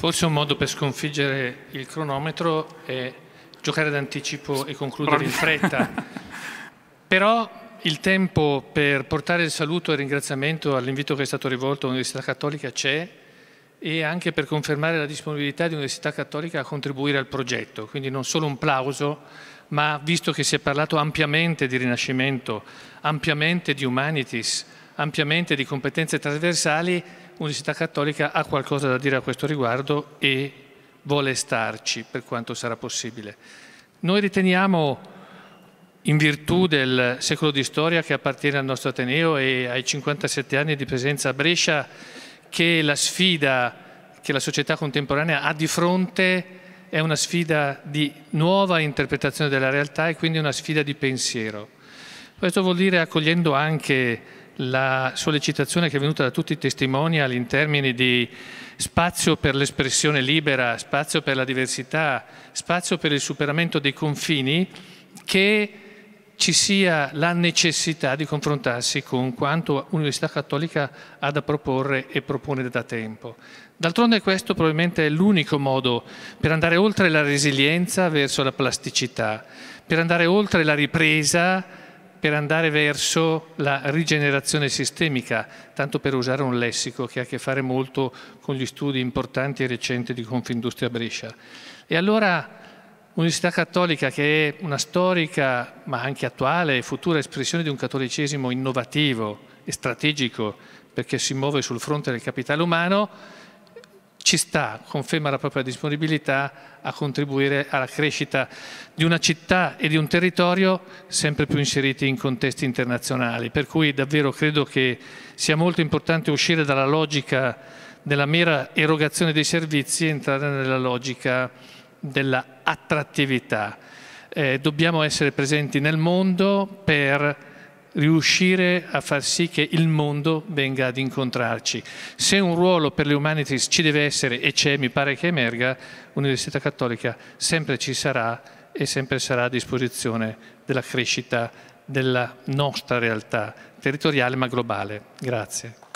Forse un modo per sconfiggere il cronometro è giocare d'anticipo e concludere in fretta. Però il tempo per portare il saluto e il ringraziamento all'invito che è stato rivolto all'Università Cattolica c'è e anche per confermare la disponibilità di Università Cattolica a contribuire al progetto. Quindi non solo un plauso, ma visto che si è parlato ampiamente di Rinascimento, ampiamente di Humanities, ampiamente di competenze trasversali, Università Cattolica ha qualcosa da dire a questo riguardo e vuole starci per quanto sarà possibile. Noi riteniamo in virtù del secolo di storia che appartiene al nostro Ateneo e ai 57 anni di presenza a Brescia che la sfida che la società contemporanea ha di fronte è una sfida di nuova interpretazione della realtà e quindi una sfida di pensiero. Questo vuol dire accogliendo anche la sollecitazione che è venuta da tutti i testimonial in termini di spazio per l'espressione libera, spazio per la diversità, spazio per il superamento dei confini, che ci sia la necessità di confrontarsi con quanto l'Università Cattolica ha da proporre e propone da tempo. D'altronde questo probabilmente è l'unico modo per andare oltre la resilienza verso la plasticità, per andare oltre la ripresa per andare verso la rigenerazione sistemica, tanto per usare un lessico che ha a che fare molto con gli studi importanti e recenti di Confindustria Brescia. E allora l'Università Cattolica, che è una storica ma anche attuale e futura espressione di un cattolicesimo innovativo e strategico perché si muove sul fronte del capitale umano, ci sta, conferma la propria disponibilità a contribuire alla crescita di una città e di un territorio sempre più inseriti in contesti internazionali. Per cui davvero credo che sia molto importante uscire dalla logica della mera erogazione dei servizi e entrare nella logica dell'attrattività. Eh, dobbiamo essere presenti nel mondo per riuscire a far sì che il mondo venga ad incontrarci. Se un ruolo per le humanities ci deve essere e c'è, mi pare che emerga, l'Università Cattolica sempre ci sarà e sempre sarà a disposizione della crescita della nostra realtà territoriale ma globale. Grazie.